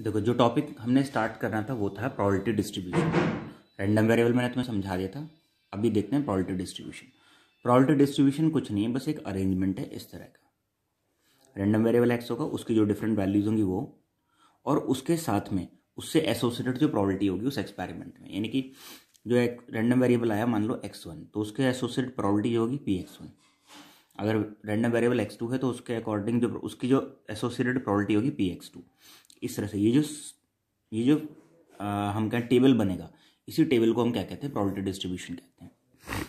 देखो जो टॉपिक हमने स्टार्ट करना था वो था प्रॉबलिटी डिस्ट्रीब्यूशन रैंडम वेरिएबल मैंने तुम्हें समझा दिया था अभी देखते हैं प्रॉबलिटी डिस्ट्रीब्यूशन प्रॉबलिटी डिस्ट्रीब्यूशन कुछ नहीं है बस एक अरेंजमेंट है इस तरह का रैंडम वेरिएबल एक्स होगा उसकी जो डिफरेंट वैल्यूज होंगी वो और उसके साथ में उससे एसोसिएटेड जो प्रॉबलिटी होगी उस एक्सपेरिमेंट में यानी कि जो एक रैंडम वेरिएबल आया मान लो एक्स वन तो उसके एसोसिएट प्रॉबलिटी होगी पी एक्स वन अगर रैंडम वेरिएबल एक्स टू है तो उसके अकॉर्डिंग जो उसकी जो एसोसिएटेड प्रॉबलिटी होगी पी एक्स टू इस तरह से ये जो ये जो आ, हम कहें टेबल बनेगा इसी टेबल को हम क्या कहते हैं प्रॉबर्टी डिस्ट्रीब्यूशन कहते हैं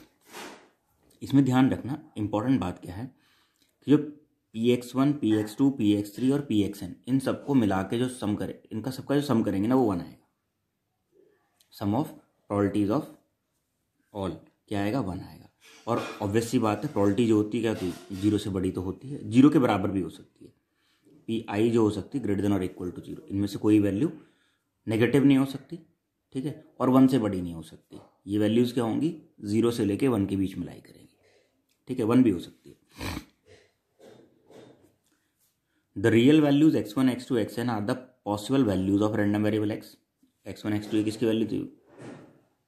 इसमें ध्यान रखना इंपॉर्टेंट बात क्या है कि जो P X one P X two P X three और पी एक्स एन इन सबको मिला के जो सम करें इनका सबका जो सम करेंगे ना वो वन आएगा sum of probabilities of all क्या आएगा वन आएगा और ऑब्वियसली बात है प्रॉलिटी जो होती है क्या होती है जीरो से बड़ी तो होती है जीरो के बराबर भी हो सकती है पी आई जो हो सकती है ग्रेटर देन और इक्वल टू जीरो इनमें से कोई वैल्यू नेगेटिव नहीं हो सकती ठीक है और वन से बड़ी नहीं हो सकती ये वैल्यूज़ क्या होंगी जीरो से लेके वन के बीच में लाई करेंगी ठीक है वन भी हो सकती है the real values X one X two X N are the possible values of random variable X X one X two किसकी वैल्यू थी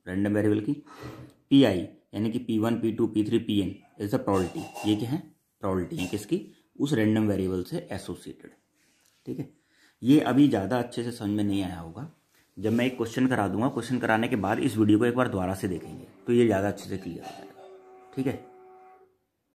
रैंडम वेरिएबल की पी आई यानी कि P one P two P three P N is the probability ये क्या है प्रॉलिटी है किसकी उस रैंडम वेरिएबल से एसोसिएटेड ठीक है ये अभी ज़्यादा अच्छे से समझ में नहीं आया होगा जब मैं एक क्वेश्चन करा दूंगा क्वेश्चन कराने के बाद इस वीडियो को एक बार दोबारा से देखेंगे तो ये ज़्यादा अच्छे से क्लियर हो जाएगा ठीक है